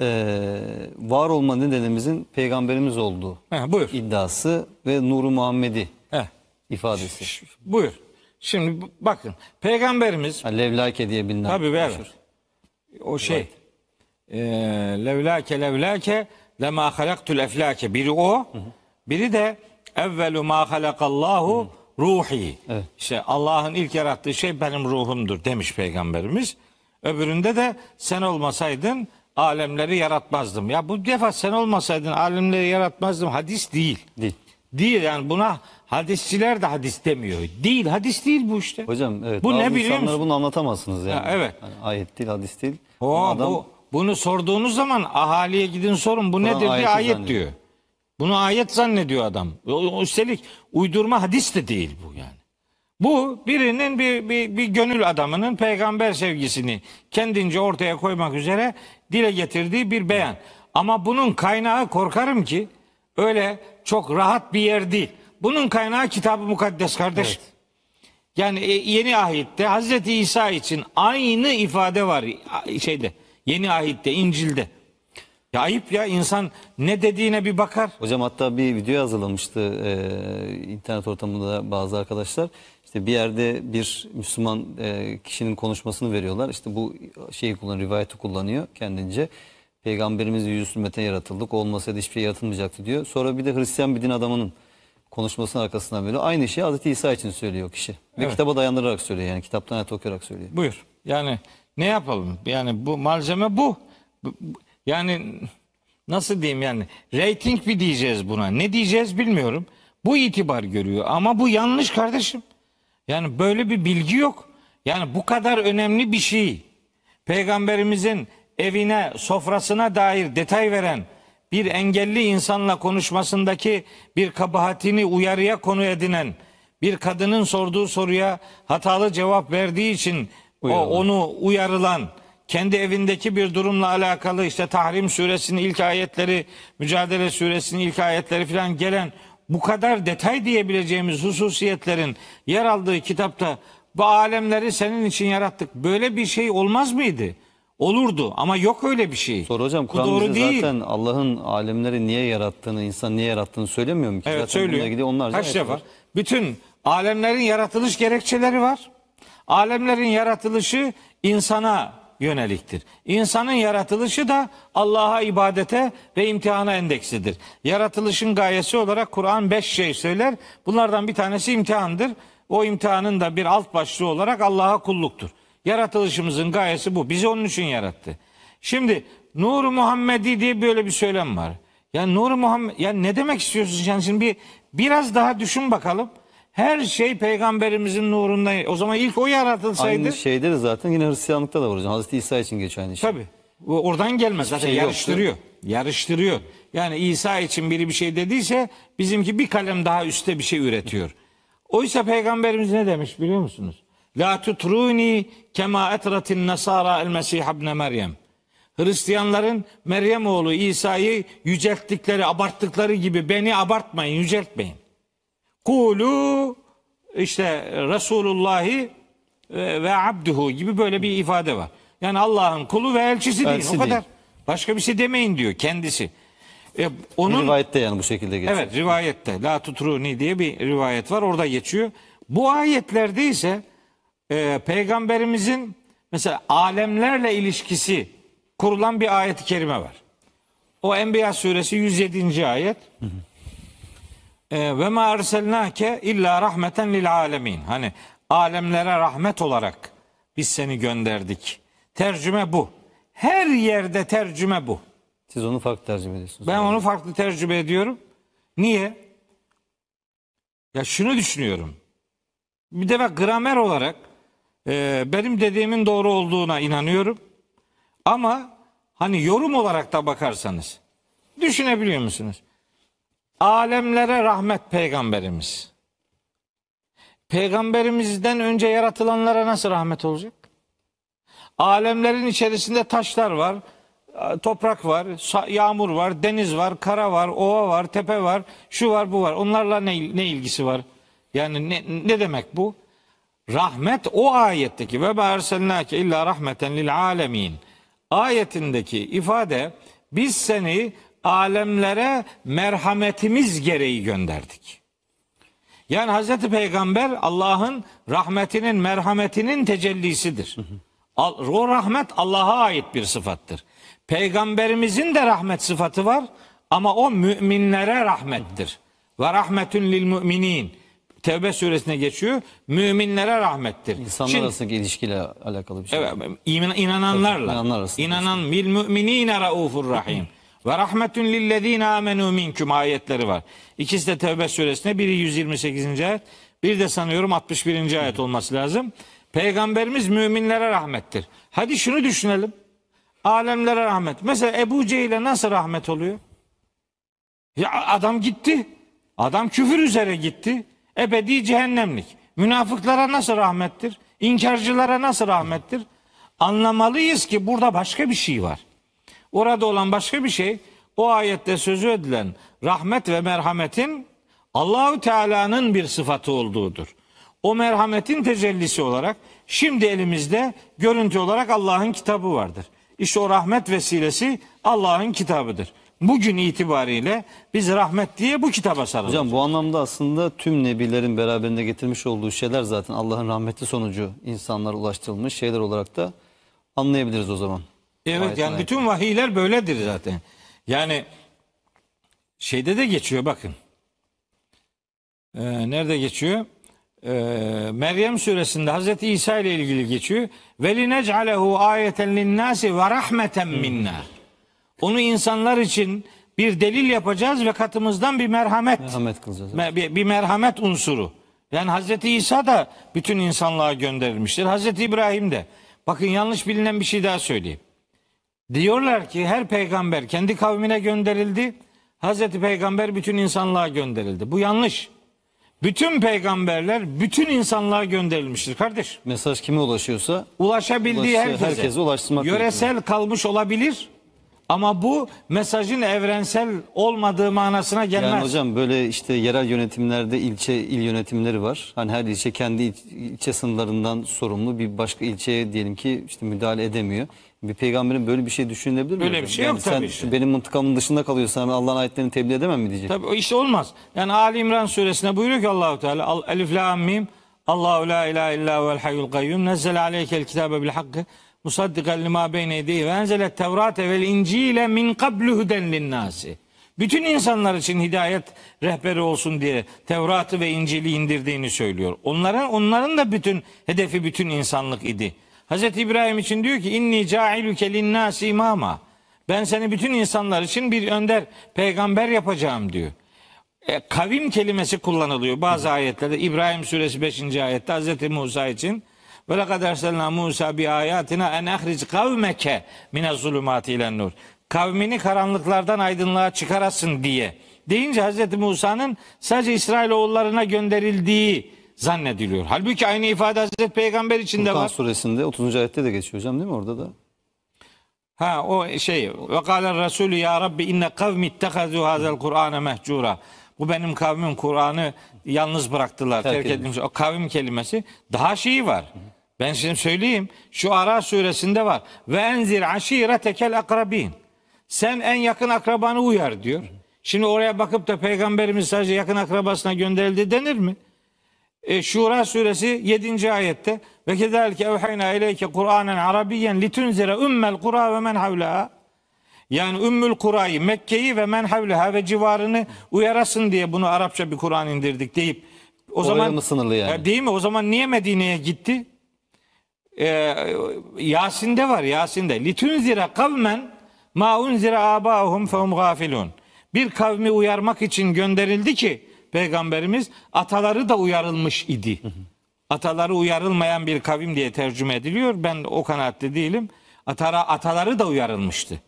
e, var olma nedenimizin peygamberimiz olduğu He, buyur. iddiası ve Nuru Muhammed'i He. ifadesi. Ş- Buyur. Şimdi bakın peygamberimiz Ha, Levlake diye bilinen. Tabii ver. O şey. eee levlake levlake lema halaktul eflake. Biri o. Biri de evvelu ma halakallahu ruhi. İşte Allah'ın ilk yarattığı şey benim ruhumdur demiş peygamberimiz. Öbüründe de sen olmasaydın alemleri yaratmazdım. Ya bu defa sen olmasaydın alemleri yaratmazdım hadis değil. Değil. Değil yani buna hadisçiler de hadis demiyor. Değil hadis değil bu işte. Hocam evet. Bu ne biliyor musun? bunu anlatamazsınız yani. Ya, evet. Yani ayet değil hadis değil. O, bu adam... bu, bunu sorduğunuz zaman ahaliye gidin sorun bu Kur'an nedir diye ayet diyor. Bunu ayet zannediyor adam. Üstelik uydurma hadis de değil bu yani. Bu birinin bir, bir, bir gönül adamının peygamber sevgisini kendince ortaya koymak üzere dile getirdiği bir beyan. Ama bunun kaynağı korkarım ki öyle çok rahat bir yer değil. Bunun kaynağı kitabı mukaddes kardeş. Evet. Yani e, yeni ahitte Hazreti İsa için aynı ifade var şeyde. Yeni ahitte İncil'de. Ya ayıp ya insan ne dediğine bir bakar. Hocam hatta bir video hazırlamıştı e, internet ortamında bazı arkadaşlar. İşte bir yerde bir Müslüman e, kişinin konuşmasını veriyorlar. İşte bu şeyi kullanıyor, rivayeti kullanıyor kendince. Peygamberimiz yüz sünnete yaratıldık. Olmasaydı hiçbir şey yaratılmayacaktı diyor. Sonra bir de Hristiyan bir din adamının konuşmasının arkasından böyle aynı şeyi Hazreti İsa için söylüyor kişi. Ve evet. kitaba dayandırarak söylüyor yani kitaptan ayet okuyarak söylüyor. Buyur. Yani ne yapalım? Yani bu malzeme bu. Yani nasıl diyeyim yani rating mi diyeceğiz buna? Ne diyeceğiz bilmiyorum. Bu itibar görüyor ama bu yanlış kardeşim. Yani böyle bir bilgi yok. Yani bu kadar önemli bir şey. Peygamberimizin evine, sofrasına dair detay veren bir engelli insanla konuşmasındaki bir kabahatini uyarıya konu edinen bir kadının sorduğu soruya hatalı cevap verdiği için o, onu uyarılan kendi evindeki bir durumla alakalı işte Tahrim suresinin ilk ayetleri, Mücadele suresinin ilk ayetleri filan gelen bu kadar detay diyebileceğimiz hususiyetlerin yer aldığı kitapta bu alemleri senin için yarattık. Böyle bir şey olmaz mıydı? Olurdu ama yok öyle bir şey. Sonra hocam Kur'an bize değil. zaten Allah'ın alemleri niye yarattığını, insan niye yarattığını söylemiyor mu ki? Evet zaten söylüyor. onlar Kaç defa? Var. Bütün alemlerin yaratılış gerekçeleri var. Alemlerin yaratılışı insana yöneliktir. İnsanın yaratılışı da Allah'a ibadete ve imtihana endeksidir. Yaratılışın gayesi olarak Kur'an beş şey söyler. Bunlardan bir tanesi imtihandır. O imtihanın da bir alt başlığı olarak Allah'a kulluktur. Yaratılışımızın gayesi bu. Bizi onun için yarattı. Şimdi Nur Muhammedi diye böyle bir söylem var. Yani Nur Muhammed yani ne demek istiyorsun Yani şimdi bir, biraz daha düşün bakalım. Her şey peygamberimizin nurunda. O zaman ilk o yaratılsaydı. Aynı şeyde de zaten yine Hristiyanlıkta da var hocam. Hazreti İsa için geçen şey. Tabii. Oradan gelmez zaten şey yarıştırıyor. Yoktu. Yarıştırıyor. Yani İsa için biri bir şey dediyse bizimki bir kalem daha üstte bir şey üretiyor. Oysa peygamberimiz ne demiş biliyor musunuz? La tutruni kema etratin nasara el mesih ibn Meryem. Hristiyanların Meryem oğlu İsa'yı yücelttikleri, abarttıkları gibi beni abartmayın, yüceltmeyin. Kulu işte Resulullahi ve abduhu gibi böyle bir ifade var. Yani Allah'ın kulu ve elçisi, elçisi deyin. O kadar. Değil. Başka bir şey demeyin diyor kendisi. E, onun rivayette yani bu şekilde geçiyor. Evet rivayette. La tutruni diye bir rivayet var. Orada geçiyor. Bu ayetlerde ise e, peygamberimizin mesela alemlerle ilişkisi kurulan bir ayet-i kerime var. O Enbiya suresi 107. ayet. Hı hı. Ee, ve ma erselnake illa rahmeten lil alemin. Hani alemlere rahmet olarak biz seni gönderdik. Tercüme bu. Her yerde tercüme bu. Siz onu farklı tercüme ediyorsunuz. Ben onu farklı tercüme ediyorum. Niye? Ya şunu düşünüyorum. Bir de bak, gramer olarak e, benim dediğimin doğru olduğuna inanıyorum. Ama hani yorum olarak da bakarsanız düşünebiliyor musunuz? Alemlere rahmet peygamberimiz. Peygamberimizden önce yaratılanlara nasıl rahmet olacak? Alemlerin içerisinde taşlar var, toprak var, yağmur var, deniz var, kara var, ova var, tepe var, şu var, bu var. Onlarla ne, ne ilgisi var? Yani ne, ne demek bu? Rahmet o ayetteki ve berselnake illa rahmeten lil alemin ayetindeki ifade biz seni alemlere merhametimiz gereği gönderdik. Yani Hazreti Peygamber Allah'ın rahmetinin, merhametinin tecellisidir. O rahmet Allah'a ait bir sıfattır. Peygamberimizin de rahmet sıfatı var ama o müminlere rahmettir. Ve rahmetün lil müminin. Tevbe suresine geçiyor. Müminlere rahmettir. İnsanlar Şimdi, arasındaki ilişkiyle alakalı bir şey. Evet, inananlarla. Tabii, inananlar arasında. İnanan bil müminine raufur rahim. Ve rahmetun lillezine amenu minkum ayetleri var. İkisi de Tevbe suresinde biri 128. ayet bir de sanıyorum 61. ayet olması lazım. Peygamberimiz müminlere rahmettir. Hadi şunu düşünelim. Alemlere rahmet. Mesela Ebu Cehil'e nasıl rahmet oluyor? Ya adam gitti. Adam küfür üzere gitti. Ebedi cehennemlik. Münafıklara nasıl rahmettir? İnkarcılara nasıl rahmettir? Anlamalıyız ki burada başka bir şey var. Orada olan başka bir şey o ayette sözü edilen rahmet ve merhametin Allahü Teala'nın bir sıfatı olduğudur. O merhametin tecellisi olarak şimdi elimizde görüntü olarak Allah'ın kitabı vardır. İşte o rahmet vesilesi Allah'ın kitabıdır. Bugün itibariyle biz rahmet diye bu kitaba sarılırız. Hocam bu anlamda aslında tüm nebilerin beraberinde getirmiş olduğu şeyler zaten Allah'ın rahmeti sonucu insanlara ulaştırılmış şeyler olarak da anlayabiliriz o zaman. Evet yani bütün vahiyler böyledir zaten. Yani şeyde de geçiyor bakın. Ee, nerede geçiyor? Ee, Meryem suresinde Hazreti İsa ile ilgili geçiyor. Ve linec'alehu ayeten linnâsi ve rahmeten hmm. minna. Onu insanlar için bir delil yapacağız ve katımızdan bir merhamet. Merhamet kılacağız. Me- Bir, bir merhamet unsuru. Yani Hazreti İsa da bütün insanlığa gönderilmiştir. Hazreti İbrahim de. Bakın yanlış bilinen bir şey daha söyleyeyim. Diyorlar ki her peygamber kendi kavmine gönderildi. Hazreti Peygamber bütün insanlığa gönderildi. Bu yanlış. Bütün peygamberler bütün insanlığa gönderilmiştir kardeş. Mesaj kime ulaşıyorsa ulaşabildiği ulaşsa, herkese, herkese ulaştırmak yöresel gerekiyor. kalmış olabilir. Ama bu mesajın evrensel olmadığı manasına gelmez. Yani hocam böyle işte yerel yönetimlerde ilçe il yönetimleri var. Hani her ilçe kendi il, ilçe sınırlarından sorumlu bir başka ilçeye diyelim ki işte müdahale edemiyor. Bir peygamberin böyle bir şey düşünebilir mi? Böyle bir şey yani yok sen, tabii. Sen Benim mıntıkamın dışında kalıyorsan Allah'ın ayetlerini tebliğ edemem mi diyecek? Tabii iş olmaz. Yani Ali İmran suresinde buyuruyor ki Allahu Teala Alif la mim Allahu la ilahe illa huvel hayyul kayyum nezzele aleykel kitabe bil hakkı Musaddikan lima beyne yedeyhi ve enzelet tevrate vel incile min kablu huden linnâsi. Bütün insanlar için hidayet rehberi olsun diye Tevrat'ı ve İncil'i indirdiğini söylüyor. Onların onların da bütün hedefi bütün insanlık idi. Hz. İbrahim için diyor ki inni cailuke linnâsi imama. Ben seni bütün insanlar için bir önder, peygamber yapacağım diyor. E, kavim kelimesi kullanılıyor bazı ayetlerde. İbrahim suresi 5. ayette Hz. Musa için ve lekad erselna Musa bi ayatina en ehric kavmeke mine zulumati ile nur. Kavmini karanlıklardan aydınlığa çıkarasın diye. Deyince Hz. Musa'nın sadece İsrailoğullarına gönderildiği zannediliyor. Halbuki aynı ifade Hz. Peygamber için de var. suresinde 30. ayette de geçiyor hocam değil mi orada da? Ha o şey ve kâle Resulü ya Rabbi inne kavmi ittehazu hazel Kur'ane mehcura. Bu benim kavmim Kur'an'ı yalnız bıraktılar, terk, terk edilmiş. O kavim kelimesi daha şeyi var. Hı hı. Ben size söyleyeyim. Şu Ara suresinde var. Ve enzir aşire tekel akrabin. Sen en yakın akrabanı uyar diyor. Şimdi oraya bakıp da peygamberimiz sadece yakın akrabasına gönderildi denir mi? E, Şura suresi 7. ayette ve kederke evhayna ileyke Kur'anen Arabiyen litunzire ümmel kura ve men havlaha yani Ümmül Kura'yı, Mekke'yi ve men havlaha ve civarını uyarasın diye bunu Arapça bir Kur'an indirdik deyip o Oraya zaman mı sınırlı yani? E, değil mi? O zaman niye Medine'ye gitti? e, Yasin'de var Yasin'de. Litunzira kavmen ma unzira abahum fehum gafilun. Bir kavmi uyarmak için gönderildi ki peygamberimiz ataları da uyarılmış idi. Ataları uyarılmayan bir kavim diye tercüme ediliyor. Ben o kanaatte değilim. Atara, ataları da uyarılmıştı.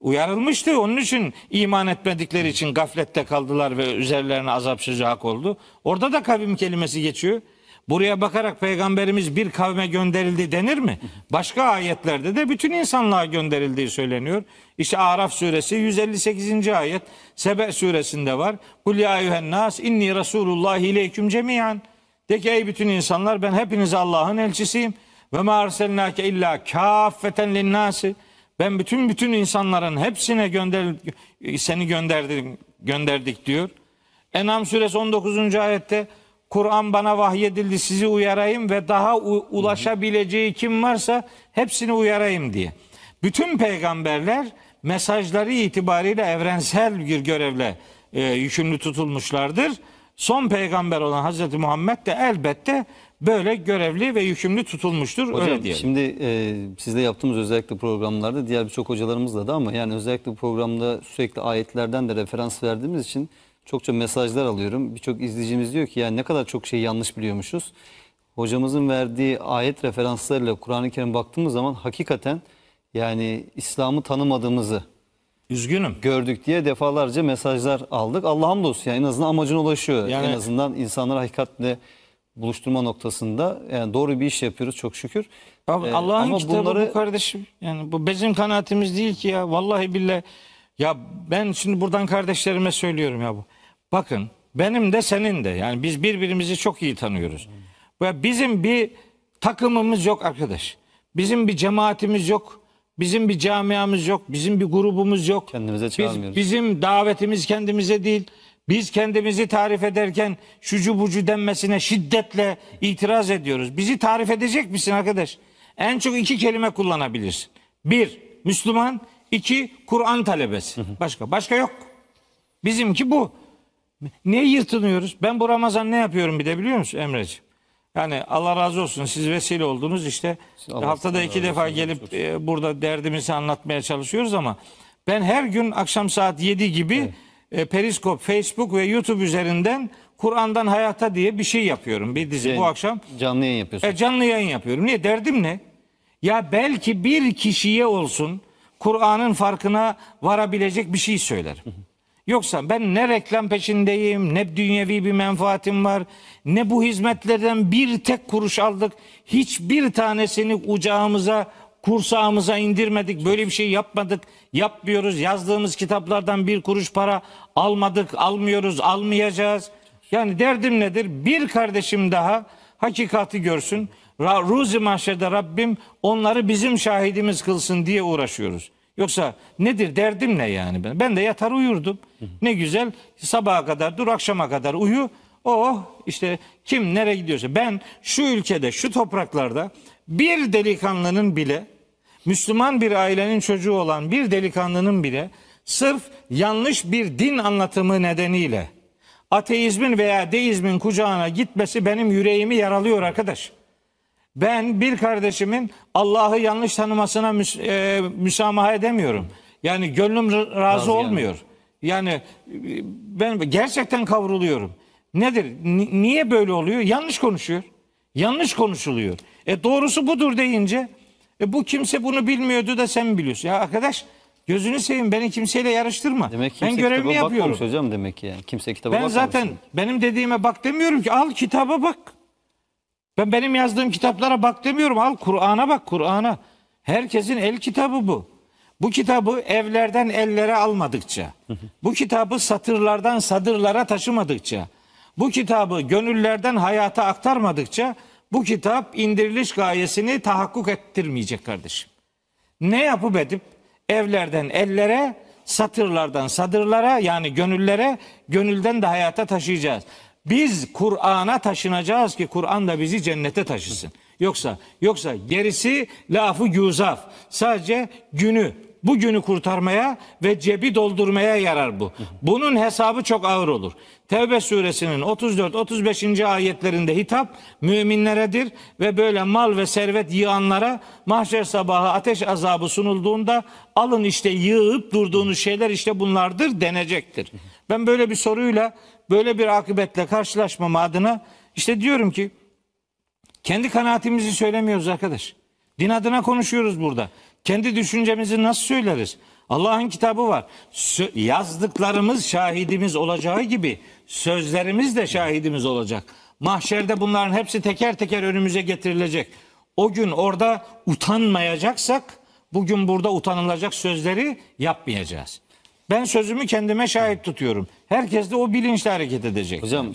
Uyarılmıştı. Onun için iman etmedikleri için gaflette kaldılar ve üzerlerine azap sözü hak oldu. Orada da kavim kelimesi geçiyor. Buraya bakarak peygamberimiz bir kavme gönderildi denir mi? Başka ayetlerde de bütün insanlığa gönderildiği söyleniyor. İşte Araf suresi 158. ayet. Sebe suresinde var. Kul ya eyyühen nas inni rasulullah ileyküm cemiyan. De ki ey bütün insanlar ben hepiniz Allah'ın elçisiyim. Ve ma arselnake illa kâffeten linnasi. Ben bütün bütün insanların hepsine gönder seni gönderdim gönderdik diyor. Enam suresi 19. ayette Kur'an bana vahyedildi sizi uyarayım ve daha u- ulaşabileceği kim varsa hepsini uyarayım diye. Bütün peygamberler mesajları itibariyle evrensel bir görevle e, yükümlü tutulmuşlardır. Son peygamber olan Hazreti Muhammed de elbette böyle görevli ve yükümlü tutulmuştur. Hocam, öyle diyelim. Şimdi e, sizde yaptığımız özellikle programlarda diğer birçok hocalarımızla da ama yani özellikle programda sürekli ayetlerden de referans verdiğimiz için çokça mesajlar alıyorum. Birçok izleyicimiz diyor ki ya ne kadar çok şey yanlış biliyormuşuz. Hocamızın verdiği ayet referanslarıyla Kur'an-ı Kerim baktığımız zaman hakikaten yani İslam'ı tanımadığımızı Üzgünüm. gördük diye defalarca mesajlar aldık. Allah hamdolsun yani en azından amacına ulaşıyor. Yani- En azından insanlar hakikatle buluşturma noktasında yani doğru bir iş yapıyoruz çok şükür. Abi Ee, ama kitabı bunları- bu kardeşim. Yani bu bizim kanaatimiz değil ki ya. Vallahi billahi. Ya ben şimdi buradan kardeşlerime söylüyorum ya bu. Bakın benim de senin de yani biz birbirimizi çok iyi tanıyoruz. Ve bizim bir takımımız yok arkadaş. Bizim bir cemaatimiz yok. Bizim bir camiamız yok. Bizim bir grubumuz yok. Kendimize çağırmıyoruz. Biz, bizim davetimiz kendimize değil. Biz kendimizi tarif ederken şucu bucu denmesine şiddetle itiraz ediyoruz. Bizi tarif edecek misin arkadaş? En çok iki kelime kullanabilirsin. Bir, Müslüman. iki Kur'an talebesi. Başka. Başka yok. Bizimki bu. Ne yırtınıyoruz? Ben bu Ramazan ne yapıyorum bir de biliyor musun Emreciğim? Yani Allah razı olsun siz vesile oldunuz işte Allah haftada iki defa Allah gelip e, burada derdimizi anlatmaya çalışıyoruz ama ben her gün akşam saat 7 gibi evet. e, Periskop, Facebook ve YouTube üzerinden Kur'an'dan Hayata diye bir şey yapıyorum. Bir dizi yani, bu akşam. Canlı yayın yapıyorsun. E, canlı yayın yapıyorum. Niye? Derdim ne? Ya belki bir kişiye olsun Kur'an'ın farkına varabilecek bir şey söylerim. Yoksa ben ne reklam peşindeyim, ne dünyevi bir menfaatim var, ne bu hizmetlerden bir tek kuruş aldık. Hiçbir tanesini ucağımıza, kursağımıza indirmedik. Böyle bir şey yapmadık, yapmıyoruz. Yazdığımız kitaplardan bir kuruş para almadık, almıyoruz, almayacağız. Yani derdim nedir? Bir kardeşim daha hakikati görsün. Ruzi mahşede Rabbim onları bizim şahidimiz kılsın diye uğraşıyoruz. Yoksa nedir derdim ne yani ben? Ben de yatar uyurdum. Ne güzel sabaha kadar dur akşama kadar uyu. Oh işte kim nereye gidiyorsa ben şu ülkede şu topraklarda bir delikanlının bile Müslüman bir ailenin çocuğu olan bir delikanlının bile sırf yanlış bir din anlatımı nedeniyle ateizmin veya deizmin kucağına gitmesi benim yüreğimi yaralıyor arkadaş. Ben bir kardeşimin Allah'ı yanlış tanımasına müs e, müsamaha edemiyorum. Yani gönlüm razı, razı olmuyor. Yani. yani e, ben gerçekten kavruluyorum. Nedir? N niye böyle oluyor? Yanlış konuşuyor. Yanlış konuşuluyor. E doğrusu budur deyince e bu kimse bunu bilmiyordu da sen biliyorsun. Ya arkadaş gözünü seveyim beni kimseyle yarıştırma. Demek kimse ben görevimi yapıyorum. hocam demek ki yani. Kimse kitaba Ben zaten benim dediğime bak demiyorum ki al kitaba bak. Ben benim yazdığım kitaplara bak demiyorum. Al Kur'an'a bak Kur'an'a. Herkesin el kitabı bu. Bu kitabı evlerden ellere almadıkça, bu kitabı satırlardan sadırlara taşımadıkça, bu kitabı gönüllerden hayata aktarmadıkça bu kitap indiriliş gayesini tahakkuk ettirmeyecek kardeşim. Ne yapıp edip evlerden ellere, satırlardan sadırlara yani gönüllere, gönülden de hayata taşıyacağız. Biz Kur'an'a taşınacağız ki Kur'an da bizi cennete taşısın. Yoksa yoksa gerisi lafı yuzaf. Sadece günü, bugünü kurtarmaya ve cebi doldurmaya yarar bu. Bunun hesabı çok ağır olur. Tevbe suresinin 34-35. ayetlerinde hitap müminleredir ve böyle mal ve servet yığanlara mahşer sabahı ateş azabı sunulduğunda alın işte yığıp durduğunuz şeyler işte bunlardır denecektir. Ben böyle bir soruyla böyle bir akıbetle karşılaşmama adına işte diyorum ki kendi kanaatimizi söylemiyoruz arkadaş. Din adına konuşuyoruz burada. Kendi düşüncemizi nasıl söyleriz? Allah'ın kitabı var. Sö yazdıklarımız şahidimiz olacağı gibi sözlerimiz de şahidimiz olacak. Mahşerde bunların hepsi teker teker önümüze getirilecek. O gün orada utanmayacaksak bugün burada utanılacak sözleri yapmayacağız. Ben sözümü kendime şahit tutuyorum. Herkes de o bilinçle hareket edecek. Hocam